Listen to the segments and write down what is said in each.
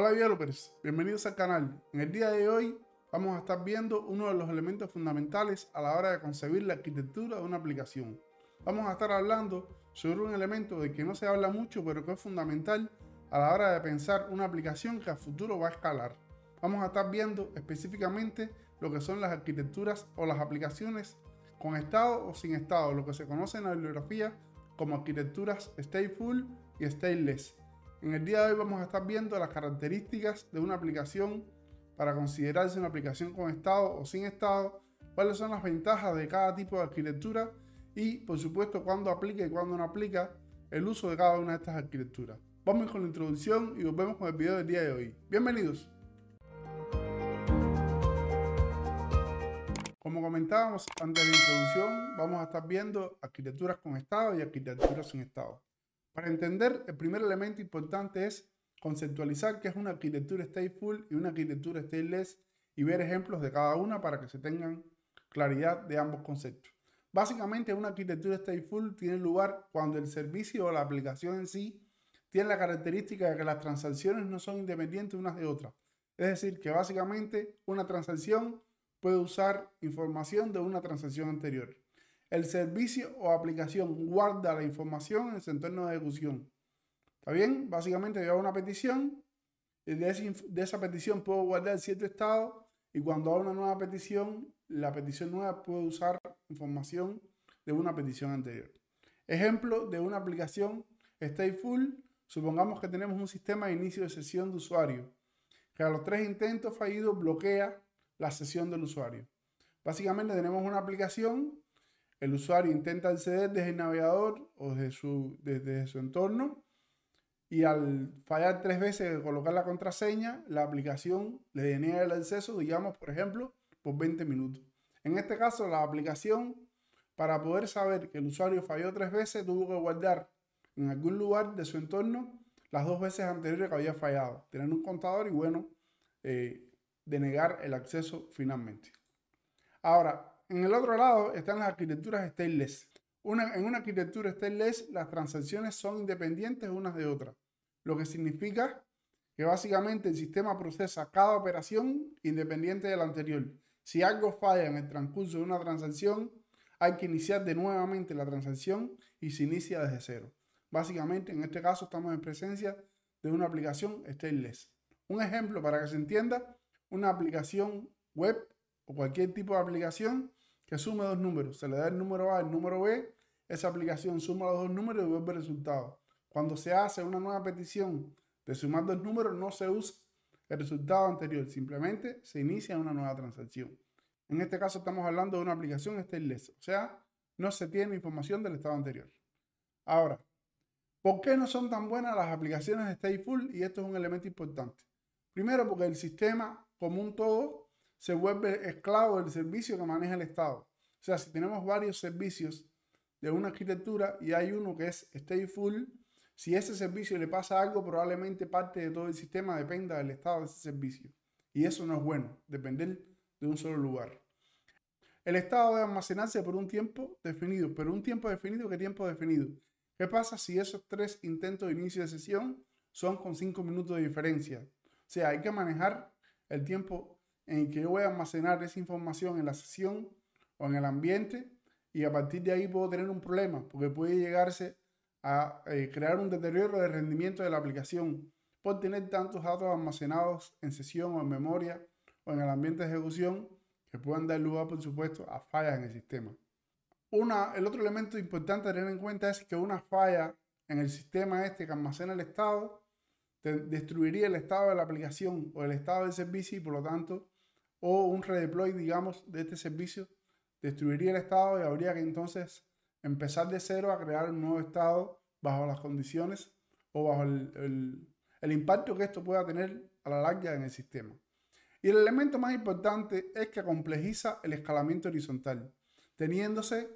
Hola developers, bienvenidos al canal. En el día de hoy vamos a estar viendo uno de los elementos fundamentales a la hora de concebir la arquitectura de una aplicación. Vamos a estar hablando sobre un elemento de que no se habla mucho pero que es fundamental a la hora de pensar una aplicación que a futuro va a escalar. Vamos a estar viendo específicamente lo que son las arquitecturas o las aplicaciones con estado o sin estado, lo que se conoce en la bibliografía como arquitecturas stateful y stateless. En el día de hoy vamos a estar viendo las características de una aplicación para considerarse una aplicación con estado o sin estado, cuáles son las ventajas de cada tipo de arquitectura y por supuesto cuándo aplica y cuándo no aplica el uso de cada una de estas arquitecturas. Vamos con la introducción y nos vemos con el video del día de hoy. Bienvenidos. Como comentábamos antes de la introducción, vamos a estar viendo arquitecturas con estado y arquitecturas sin estado. Para entender, el primer elemento importante es conceptualizar qué es una arquitectura stateful y una arquitectura stateless y ver ejemplos de cada una para que se tengan claridad de ambos conceptos. Básicamente, una arquitectura stateful tiene lugar cuando el servicio o la aplicación en sí tiene la característica de que las transacciones no son independientes unas de otras. Es decir, que básicamente una transacción puede usar información de una transacción anterior el servicio o aplicación guarda la información en el entorno de ejecución. ¿Está bien? Básicamente yo hago una petición, y de, esa petición puedo guardar cierto estado y cuando hago una nueva petición, la petición nueva puede usar información de una petición anterior. Ejemplo de una aplicación Stateful, supongamos que tenemos un sistema de inicio de sesión de usuario, que a los tres intentos fallidos bloquea la sesión del usuario. Básicamente tenemos una aplicación el usuario intenta acceder desde el navegador o desde su, desde su entorno y al fallar tres veces de colocar la contraseña, la aplicación le deniega el acceso, digamos, por ejemplo, por 20 minutos. En este caso, la aplicación, para poder saber que el usuario falló tres veces, tuvo que guardar en algún lugar de su entorno las dos veces anteriores que había fallado, tener un contador y, bueno, eh, denegar el acceso finalmente. Ahora, en el otro lado están las arquitecturas stateless. en una arquitectura stateless las transacciones son independientes unas de otras, lo que significa que básicamente el sistema procesa cada operación independiente de la anterior. Si algo falla en el transcurso de una transacción, hay que iniciar de nuevamente la transacción y se inicia desde cero. Básicamente, en este caso estamos en presencia de una aplicación stateless. Un ejemplo para que se entienda, una aplicación web o cualquier tipo de aplicación que sume dos números. Se le da el número A, el número B, esa aplicación suma los dos números y vuelve el resultado. Cuando se hace una nueva petición de sumar dos números, no se usa el resultado anterior, simplemente se inicia una nueva transacción. En este caso estamos hablando de una aplicación stateless, o sea, no se tiene información del estado anterior. Ahora, ¿por qué no son tan buenas las aplicaciones stateful? Y esto es un elemento importante. Primero, porque el sistema como un todo se vuelve esclavo del servicio que maneja el Estado. O sea, si tenemos varios servicios de una arquitectura y hay uno que es stateful, si ese servicio le pasa algo, probablemente parte de todo el sistema dependa del estado de ese servicio. Y eso no es bueno, depender de un solo lugar. El estado debe almacenarse por un tiempo definido, pero un tiempo definido, ¿qué tiempo definido? ¿Qué pasa si esos tres intentos de inicio de sesión son con cinco minutos de diferencia? O sea, hay que manejar el tiempo en que yo voy a almacenar esa información en la sesión o en el ambiente y a partir de ahí puedo tener un problema porque puede llegarse a eh, crear un deterioro de rendimiento de la aplicación por tener tantos datos almacenados en sesión o en memoria o en el ambiente de ejecución que puedan dar lugar, por supuesto, a fallas en el sistema. Una, el otro elemento importante a tener en cuenta es que una falla en el sistema este que almacena el estado destruiría el estado de la aplicación o el estado del servicio y por lo tanto o un redeploy, digamos, de este servicio, destruiría el estado y habría que entonces empezar de cero a crear un nuevo estado bajo las condiciones o bajo el, impacto que esto pueda tener a la larga en el sistema. Y el elemento más importante es que complejiza el escalamiento horizontal, teniéndose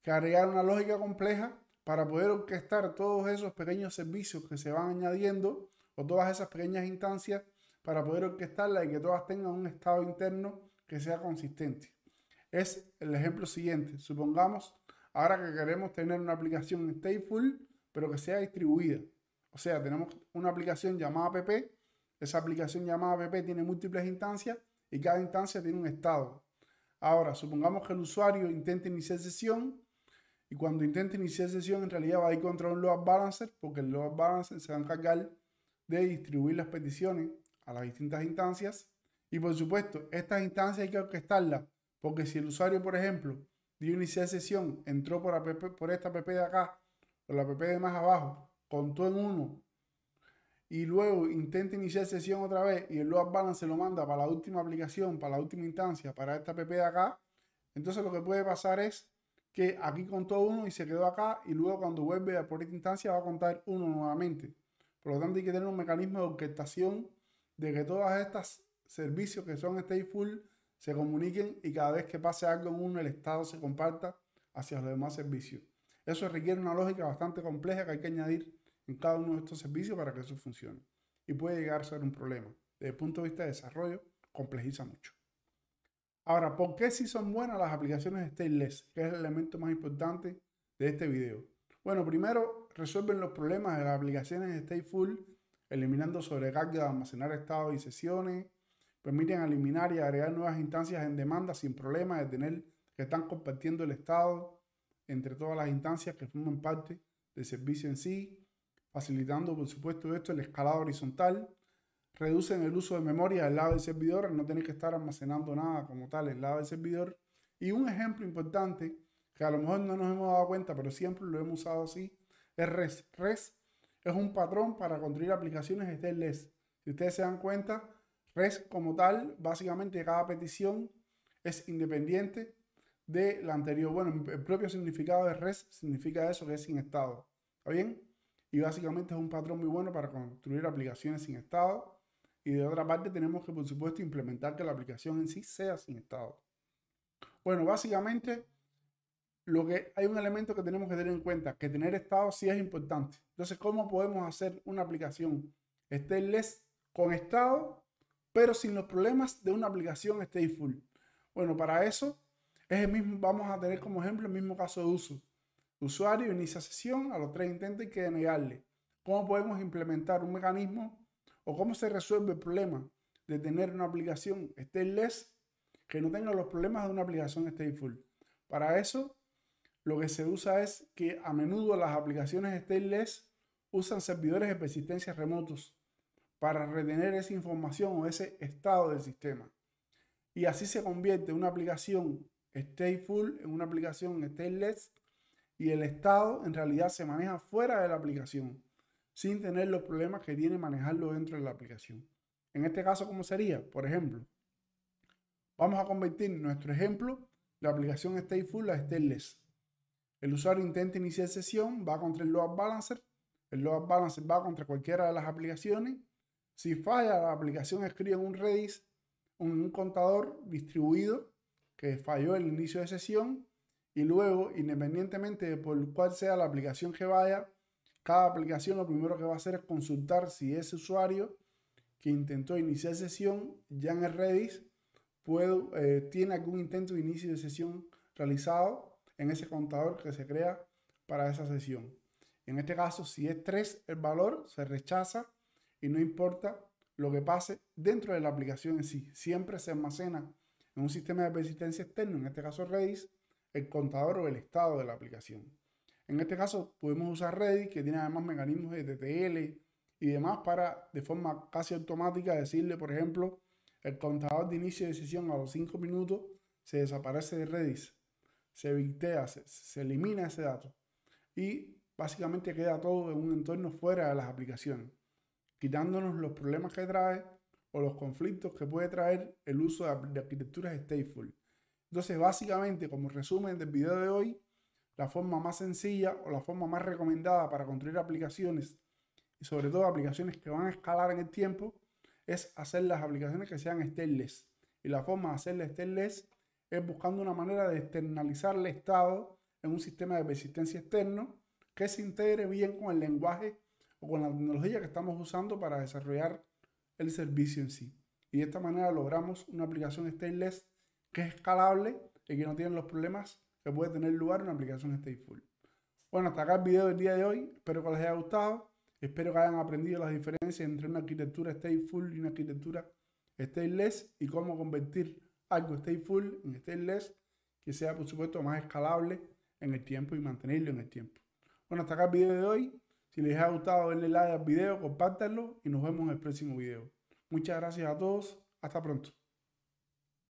que agregar una lógica compleja para poder orquestar todos esos pequeños servicios que se van añadiendo o todas esas pequeñas instancias para poder orquestarla y que todas tengan un estado interno que sea consistente. Es el ejemplo siguiente. Supongamos ahora que queremos tener una aplicación stateful, pero que sea distribuida. O sea, tenemos una aplicación llamada PP. Esa aplicación llamada PP tiene múltiples instancias y cada instancia tiene un estado. Ahora, supongamos que el usuario intente iniciar sesión y cuando intente iniciar sesión en realidad va a ir contra un load balancer porque el load balancer se va a encargar de distribuir las peticiones a las distintas instancias. Y por supuesto, estas instancias hay que orquestarlas, porque si el usuario, por ejemplo, dio iniciar sesión, entró por, por esta pp de acá, por la pp de más abajo, contó en uno, y luego intenta iniciar sesión otra vez y el load balance lo manda para la última aplicación, para la última instancia, para esta pp de acá, entonces lo que puede pasar es que aquí contó uno y se quedó acá y luego cuando vuelve a por esta instancia va a contar uno nuevamente. Por lo tanto hay que tener un mecanismo de orquestación de que todos estos servicios que son stateful se comuniquen y cada vez que pase algo en uno, el estado se comparta hacia los demás servicios. Eso requiere una lógica bastante compleja que hay que añadir en cada uno de estos servicios para que eso funcione. Y puede llegar a ser un problema. Desde el punto de vista de desarrollo, complejiza mucho. Ahora, ¿por qué si sí son buenas las aplicaciones stateless? Que es el elemento más importante de este video. Bueno, primero, resuelven los problemas de las aplicaciones stateful eliminando sobrecarga de almacenar estados y sesiones, permiten eliminar y agregar nuevas instancias en demanda sin problemas de tener que están compartiendo el estado entre todas las instancias que forman parte del servicio en sí, facilitando por supuesto esto el escalado horizontal, reducen el uso de memoria al lado del servidor, no tenéis que estar almacenando nada como tal al lado del servidor. Y un ejemplo importante, que a lo mejor no nos hemos dado cuenta, pero siempre lo hemos usado así, es res es un patrón para construir aplicaciones desde Si ustedes se dan cuenta, REST como tal, básicamente cada petición es independiente de la anterior. Bueno, el propio significado de REST significa eso, que es sin estado. ¿Está bien? Y básicamente es un patrón muy bueno para construir aplicaciones sin estado. Y de otra parte tenemos que, por supuesto, implementar que la aplicación en sí sea sin estado. Bueno, básicamente lo que hay un elemento que tenemos que tener en cuenta, que tener estado sí es importante. Entonces, ¿cómo podemos hacer una aplicación stateless con estado, pero sin los problemas de una aplicación stateful? Bueno, para eso es el mismo, vamos a tener como ejemplo el mismo caso de uso. Usuario inicia sesión, a los tres intentos hay que denegarle. ¿Cómo podemos implementar un mecanismo o cómo se resuelve el problema de tener una aplicación stateless que no tenga los problemas de una aplicación stateful? Para eso lo que se usa es que a menudo las aplicaciones stateless usan servidores de persistencia remotos para retener esa información o ese estado del sistema. Y así se convierte una aplicación stateful en una aplicación stateless y el estado en realidad se maneja fuera de la aplicación sin tener los problemas que tiene manejarlo dentro de la aplicación. En este caso, ¿cómo sería? Por ejemplo, vamos a convertir nuestro ejemplo, la aplicación stateful a stateless. El usuario intenta iniciar sesión, va contra el load balancer, el load balancer va contra cualquiera de las aplicaciones. Si falla la aplicación, escribe en un redis, un contador distribuido que falló el inicio de sesión y luego, independientemente de por cuál sea la aplicación que vaya, cada aplicación lo primero que va a hacer es consultar si ese usuario que intentó iniciar sesión ya en el Redis eh, tiene algún intento de inicio de sesión realizado en ese contador que se crea para esa sesión. En este caso, si es 3 el valor, se rechaza y no importa lo que pase dentro de la aplicación en sí. Siempre se almacena en un sistema de persistencia externo, en este caso Redis, el contador o el estado de la aplicación. En este caso podemos usar Redis, que tiene además mecanismos de TTL y demás para de forma casi automática decirle, por ejemplo, el contador de inicio de sesión a los 5 minutos se desaparece de Redis se se, elimina ese dato y básicamente queda todo en un entorno fuera de las aplicaciones, quitándonos los problemas que trae o los conflictos que puede traer el uso de, arquitecturas stateful. Entonces, básicamente, como resumen del video de hoy, la forma más sencilla o la forma más recomendada para construir aplicaciones y sobre todo aplicaciones que van a escalar en el tiempo es hacer las aplicaciones que sean stateless. Y la forma de hacerlas stateless es buscando una manera de externalizar el Estado en un sistema de persistencia externo que se integre bien con el lenguaje o con la tecnología que estamos usando para desarrollar el servicio en sí. Y de esta manera logramos una aplicación stateless que es escalable y que no tiene los problemas que puede tener lugar una aplicación stateful. Bueno, hasta acá el video del día de hoy. Espero que les haya gustado. Espero que hayan aprendido las diferencias entre una arquitectura stateful y una arquitectura stateless y cómo convertir algo full en less, que sea por supuesto más escalable en el tiempo y mantenerlo en el tiempo. Bueno, hasta acá el video de hoy. Si les ha gustado, denle like al video, compártanlo y nos vemos en el próximo video. Muchas gracias a todos. Hasta pronto.